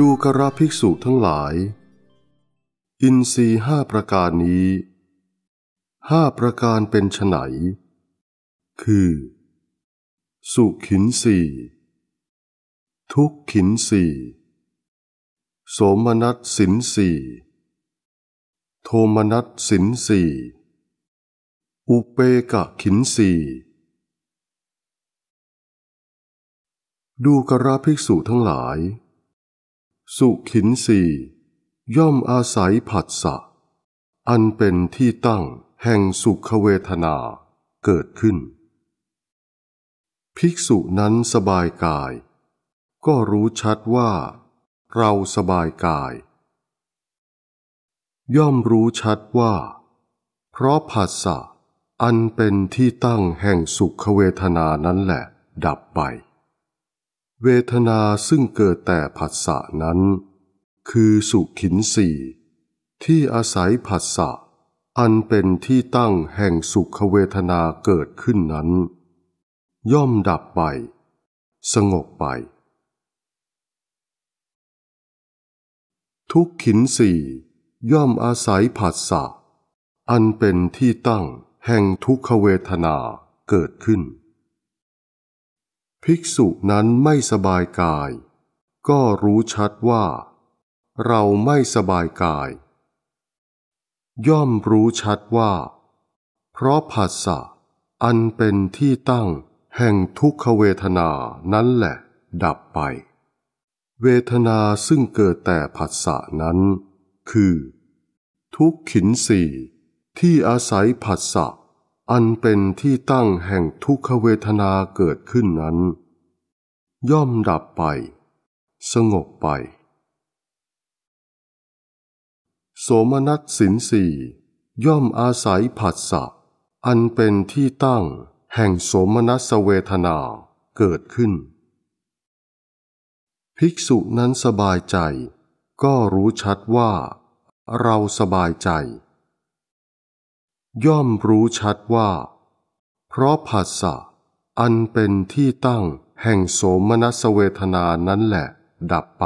ดูกราภิกษุทั้งหลาย อินทรีห้าประการนี้ ห้าประการเป็นไหน คือ สุขินสีทุกขินสีโสมนัสสินสีโทมนัสสินสีอุเปกะขินสี ดูกราภิกษุทั้งหลายสุขินสีย่อมอาศัยผัสสะ อันเป็นที่ตั้งแห่งสุขเวทนาเกิดขึ้น ภิกษุนั้นสบายกาย ก็รู้ชัดว่าเราสบายกาย ย่อมรู้ชัดว่า เพราะผัสสะอันเป็นที่ตั้งแห่งสุขเวทนานั้นแหละ ดับไปเวทนาซึ่งเกิดแต่ผัสสะนั้นคือสุขินสีที่อาศัยผัสสะอันเป็นที่ตั้งแห่งสุขเวทนาเกิดขึ้นนั้น ย่อมดับไป สงบไป ทุกขินสีย่อมอาศัยผัสสะอันเป็นที่ตั้งแห่งทุกขเวทนาเกิดขึ้นภิกษุนั้นไม่สบายกาย ก็รู้ชัดว่าเราไม่สบายกาย ย่อมรู้ชัดว่าเพราะผัสสะอันเป็นที่ตั้งแห่งทุกขเวทนานั้นแหละดับไป เวทนาซึ่งเกิดแต่ผัสสะนั้นคือ ทุกขินสีที่อาศัยผัสสะอันเป็นที่ตั้งแห่งทุกขเวทนาเกิดขึ้นนั้น ย่อมดับไป สงบไปโสมนัสสินสีย่อมอาศัยผัสสะอันเป็นที่ตั้งแห่งโสมนัสเวทนาเกิดขึ้น ภิกษุนั้นสบายใจ ก็รู้ชัดว่าเราสบายใจย่อมรู้ชัดว่า เพราะผัสสะอันเป็นที่ตั้งแห่งโสมนัสเวทนานั้นแหละ ดับไป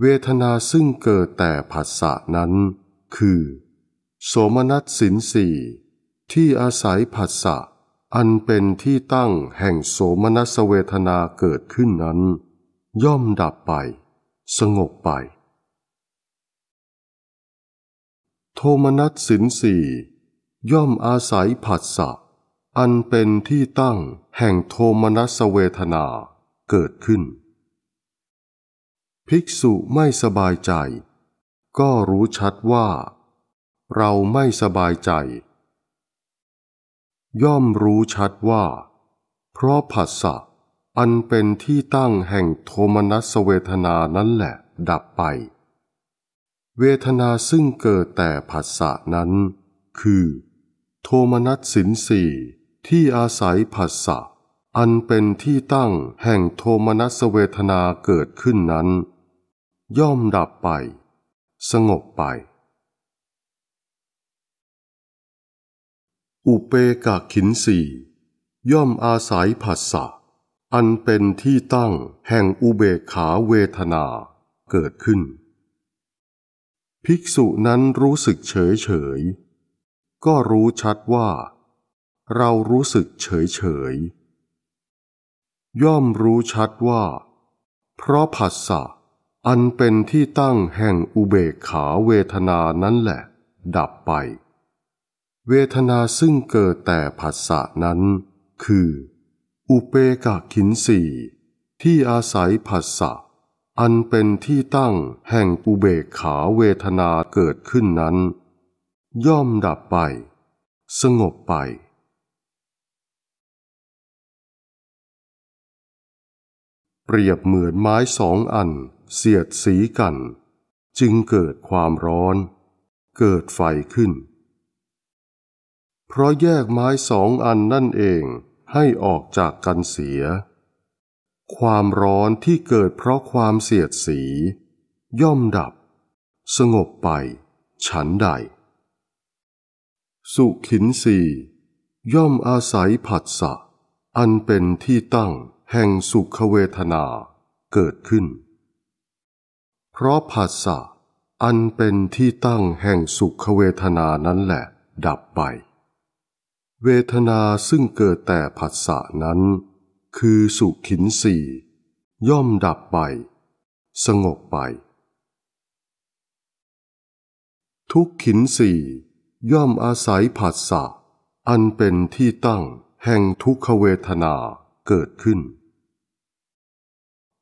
เวทนาซึ่งเกิดแต่ผัสสะนั้น คือ โสมนัสสินสีที่อาศัยผัสสะอันเป็นที่ตั้งแห่งโสมนัสเวทนาเกิดขึ้นนั้น ย่อมดับไป สงบไป โทมนัสสินสี่ย่อมอาศัยผัสสะอันเป็นที่ตั้งแห่งโทมนัสเวทนาเกิดขึ้น ภิกษุไม่สบายใจก็รู้ชัดว่าเราไม่สบายใจ ย่อมรู้ชัดว่าเพราะผัสสะอันเป็นที่ตั้งแห่งโทมนัสเวทนานั้นแหละดับไป เวทนาซึ่งเกิดแต่ผัสสะนั้นคือโทมนัสสินสีที่อาศัยผัสสะอันเป็นที่ตั้งแห่งโทมนัสเวทนาเกิดขึ้นนั้น ย่อมดับไป สงบไป อุเปกาขินสีย่อมอาศัยผัสสะอันเป็นที่ตั้งแห่งอุเบกขาเวทนาเกิดขึ้น ภิกษุนั้นรู้สึกเฉยเฉยก็รู้ชัดว่าเรารู้สึกเฉยเฉยย่อมรู้ชัดว่า เพราะผัสสะอันเป็นที่ตั้งแห่งอุเบกขาเวทนานั้นแหละดับไป เวทนาซึ่งเกิดแต่ผัสสะนั้น คือ อุเปกขินสีที่อาศัยผัสสะอันเป็นที่ตั้งแห่งอุเบกขาเวทนาเกิดขึ้นนั้นย่อมดับไป สงบไป เปรียบเหมือนไม้สองอันเสียดสีกัน จึงเกิดความร้อน เกิดไฟขึ้น เพราะแยกไม้สองอันนั่นเองให้ออกจากกันเสีย ความร้อนที่เกิดเพราะความเสียดสี ย่อมดับ สงบไปฉันใดสุขินสีย่อมอาศัยผัสสะอันเป็นที่ตั้งแห่งสุขเวทนาเกิดขึ้น เพราะผัสสะอันเป็นที่ตั้งแห่งสุขเวทนานั้นแหละดับไป เวทนาซึ่งเกิดแต่ผัสสะนั้น คือสุขินสีย่อมดับไป สงบไป ทุกขินสี่ย่อมอาศัยผัสสะ อันเป็นที่ตั้งแห่งทุกขเวทนาเกิดขึ้น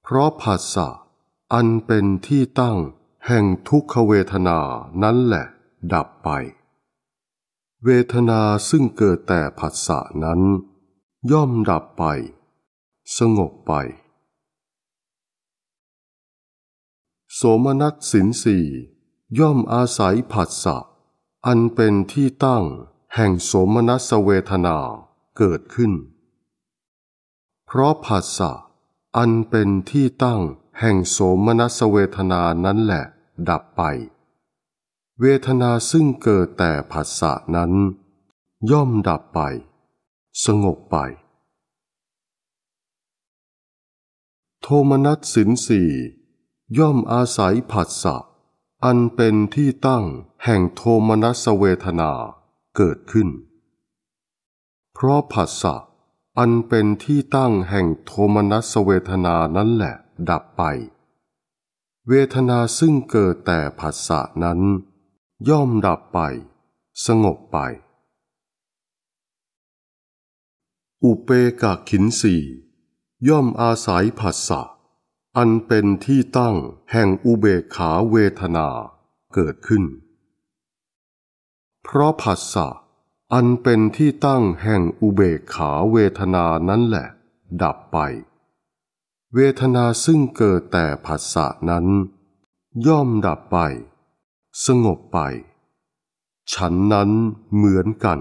เพราะผัสสะ อันเป็นที่ตั้งแห่งทุกขเวทนานั้นแหละ ดับไป เวทนาซึ่งเกิดแต่ผัสสะนั้น ย่อมดับไป สงบไป โสมนัสสินสีย่อมอาศัยผัสสะอันเป็นที่ตั้ง แห่งสมนัสเวทนาเกิดขึ้น เพราะผัสสะอันเป็นที่ตั้ง แห่งโสมนัสเวทนานั้นแหละ ดับไป เวทนาซึ่งเกิดแต่ผัสสะนั้น ย่อมดับไป สงบไป โทมนัสสินสี่ย่อมอาศัยผัสสะอันเป็นที่ตั้งแห่งโทมนัสเวทนาเกิดขึ้น เพราะผัสสะอันเป็นที่ตั้งแห่งโทมนัสเวทนานั้นแหละดับไป เวทนาซึ่งเกิดแต่ผัสสะนั้นย่อมดับไป สงบไป อุเปกาขินสีย่อมอาศัยผัสสะอันเป็นที่ตั้งแห่งอุเบกขาเวทนาเกิดขึ้นเพราะผัสสะอันเป็นที่ตั้งแห่งอุเบกขาเวทนานั้นแหละ ดับไป เวทนาซึ่งเกิดแต่ผัสสะนั้น ย่อมดับไป สงบไป ฉันนั้นเหมือนกัน